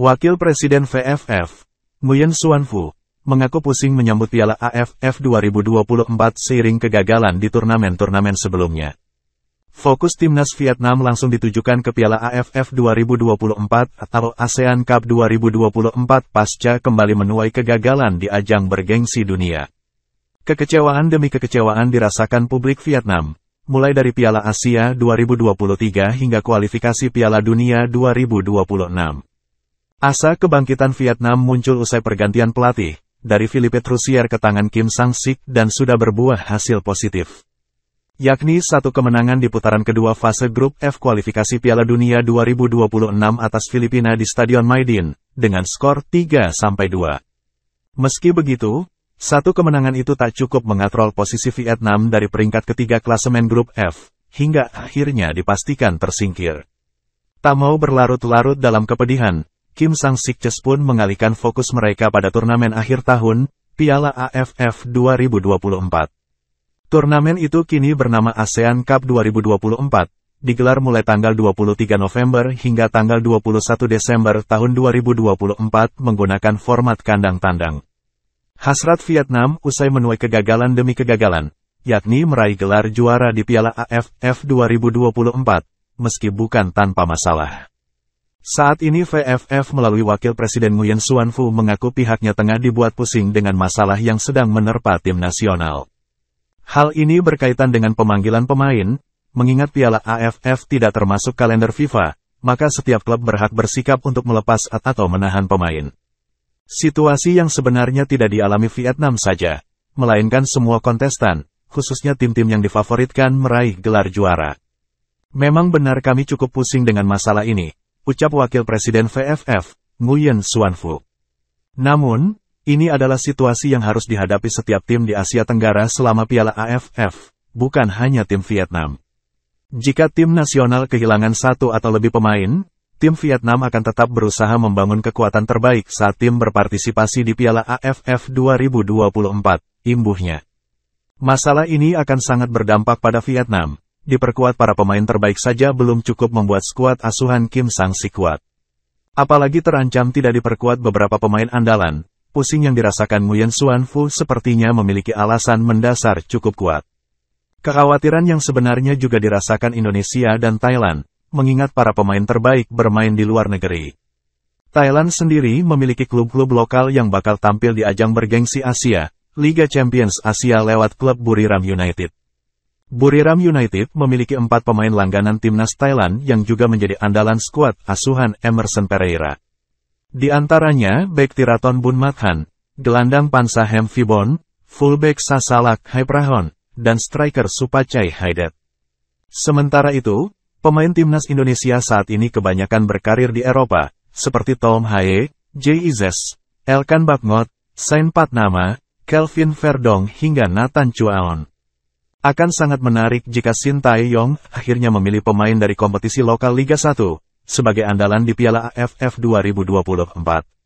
Wakil Presiden VFF, Nguyen Xuan Phu, mengaku pusing menyambut Piala AFF 2024 seiring kegagalan di turnamen-turnamen sebelumnya. Fokus timnas Vietnam langsung ditujukan ke Piala AFF 2024 atau ASEAN Cup 2024 pasca kembali menuai kegagalan di ajang bergengsi dunia. Kekecewaan demi kekecewaan dirasakan publik Vietnam, mulai dari Piala Asia 2023 hingga kualifikasi Piala Dunia 2026. Asa kebangkitan Vietnam muncul usai pergantian pelatih, dari Philippe Trussier ke tangan Kim Sang-sik dan sudah berbuah hasil positif. Yakni satu kemenangan di putaran kedua fase grup F kualifikasi Piala Dunia 2026 atas Filipina di Stadion Maidin, dengan skor 3-2. Meski begitu, satu kemenangan itu tak cukup mengatrol posisi Vietnam dari peringkat ketiga klasemen grup F, hingga akhirnya dipastikan tersingkir. Tak mau berlarut-larut dalam kepedihan, Kim Sang-sik pun mengalihkan fokus mereka pada turnamen akhir tahun, Piala AFF 2024. Turnamen itu kini bernama ASEAN Cup 2024, digelar mulai tanggal 23 November hingga tanggal 21 Desember tahun 2024 menggunakan format kandang tandang. Hasrat Vietnam usai menuai kegagalan demi kegagalan, yakni meraih gelar juara di Piala AFF 2024, meski bukan tanpa masalah. Saat ini VFF melalui Wakil Presiden Nguyen Xuan Fu mengaku pihaknya tengah dibuat pusing dengan masalah yang sedang menerpa tim nasional. Hal ini berkaitan dengan pemanggilan pemain, mengingat piala AFF tidak termasuk kalender FIFA, maka setiap klub berhak bersikap untuk melepas atau menahan pemain. Situasi yang sebenarnya tidak dialami Vietnam saja, melainkan semua kontestan, khususnya tim-tim yang difavoritkan meraih gelar juara. Memang benar kami cukup pusing dengan masalah ini, ucap Wakil Presiden VFF, Nguyen Phu. Namun, ini adalah situasi yang harus dihadapi setiap tim di Asia Tenggara selama Piala AFF, bukan hanya tim Vietnam. Jika tim nasional kehilangan satu atau lebih pemain, tim Vietnam akan tetap berusaha membangun kekuatan terbaik saat tim berpartisipasi di Piala AFF 2024, imbuhnya. Masalah ini akan sangat berdampak pada Vietnam, diperkuat para pemain terbaik saja belum cukup membuat skuad asuhan Kim Sang-si kuat. Apalagi terancam tidak diperkuat beberapa pemain andalan, pusing yang dirasakan Nguyen Suan Fu sepertinya memiliki alasan mendasar cukup kuat. Kekhawatiran yang sebenarnya juga dirasakan Indonesia dan Thailand, mengingat para pemain terbaik bermain di luar negeri. Thailand sendiri memiliki klub-klub lokal yang bakal tampil di ajang bergengsi Asia, Liga Champions Asia lewat klub Buriram United. Buriram United memiliki empat pemain langganan timnas Thailand yang juga menjadi andalan skuad asuhan Emerson Pereira. Di antaranya bek Tiraton Bunmathan, gelandang Hem Fibon, fullback Sasalak Haiprahon, dan striker Supachai Haidet. Sementara itu, pemain timnas Indonesia saat ini kebanyakan berkarir di Eropa, seperti Tom Haye, J. Izes, Elkan Bagnot, Sain Patnama, Kelvin Verdong hingga Nathan Chuaon. Akan sangat menarik jika Shin Tae-yong akhirnya memilih pemain dari kompetisi lokal Liga 1 sebagai andalan di Piala AFF 2024.